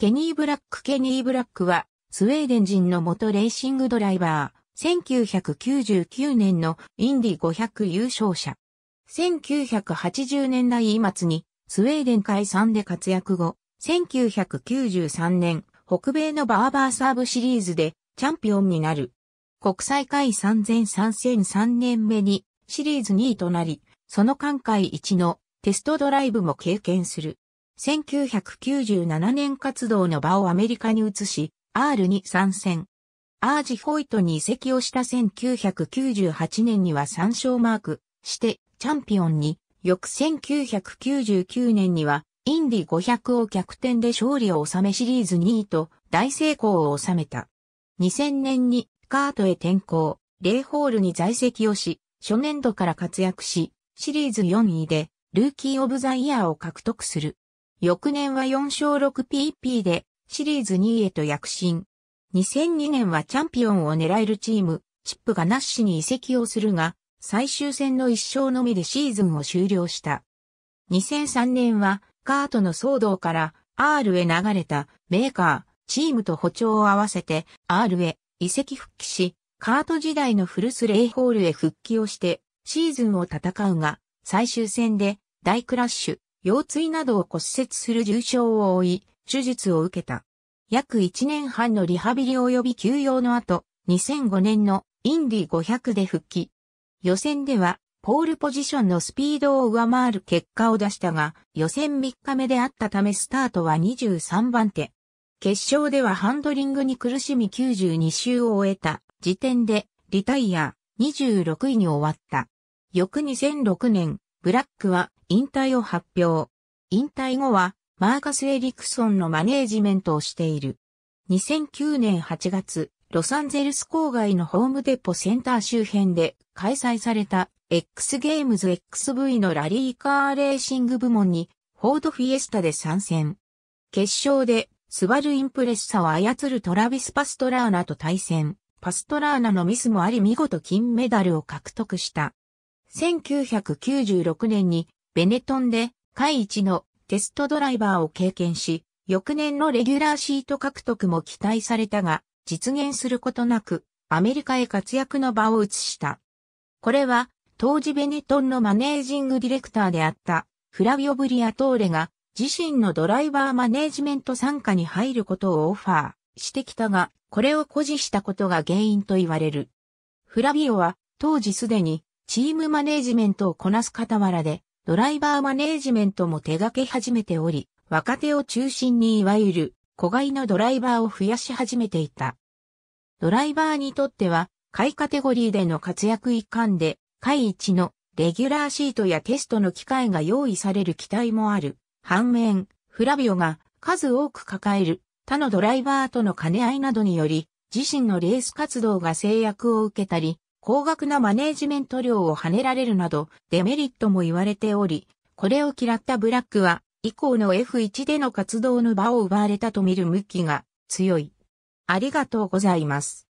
ケニー・ブラック・ケニー・ブラックは、スウェーデン人の元レーシングドライバー、1999年のインディ500優勝者。1980年代末に、スウェーデン解散で活躍後、1993年、北米のバーバーサーブシリーズでチャンピオンになる。国際会3前参戦3年目にシリーズ2位となり、その間会1のテストドライブも経験する。1997年活動の場をアメリカに移し、R に参戦。アージ・ホイトに移籍をした1998年には3勝マークして、チャンピオンに、翌1999年には、インディ500を逆転で勝利を収めシリーズ2位と大成功を収めた。2000年にカートへ転向、レイホールに在籍をし、初年度から活躍し、シリーズ4位でルーキーオブザイヤーを獲得する。翌年は4勝 6PP でシリーズ2位へと躍進。2002年はチャンピオンを狙えるチーム、チップがナッシに移籍をするが、最終戦の1勝のみでシーズンを終了した。2003年はカートの騒動から R へ流れたメーカー、チームと歩調を合わせて R へ移籍復帰し、カート時代のフルスレイホールへ復帰をしてシーズンを戦うが、最終戦で大クラッシュ、腰椎などを骨折する重傷を負い、手術を受けた。約1年半のリハビリ及び休養の後、2005年のインディ500で復帰。予選では、ポールポジションのスピードを上回る結果を出したが、予選3日目であったためスタートは23番手。決勝ではハンドリングに苦しみ92周を終えた時点でリタイア26位に終わった。翌2006年、ブラックは引退を発表。引退後は、マーカス・エリクソンのマネージメントをしている。2009年8月、ロサンゼルス郊外のホームデポセンター周辺で開催された X ゲームズ XV のラリーカーレーシング部門にフォードフィエスタで参戦。決勝でスバルインプレッサを操るトラビス・パストラーナと対戦。パストラーナのミスもあり見事金メダルを獲得した。1996年にベネトンで、下一のテストドライバーを経験し、翌年のレギュラーシート獲得も期待されたが、実現することなく、アメリカへ活躍の場を移した。これは、当時ベネトンのマネージングディレクターであった、フラビオ・ブリアトーレが、自身のドライバーマネージメント参加に入ることをオファーしてきたが、これを誇示したことが原因と言われる。フラビオは、当時すでに、チームマネージメントをこなす傍らで、ドライバーマネージメントも手掛け始めており、若手を中心にいわゆる子飼いのドライバーを増やし始めていた。ドライバーにとっては、下カテゴリーでの活躍一環で、下位一のレギュラーシートやテストの機会が用意される期待もある。反面、フラビオが数多く抱える他のドライバーとの兼ね合いなどにより、自身のレース活動が制約を受けたり、高額なマネージメント料を跳ねられるなど、デメリットも言われており、これを嫌ったブラックは、以降の F1 での活動の場を奪われたと見る向きが強い。ありがとうございます。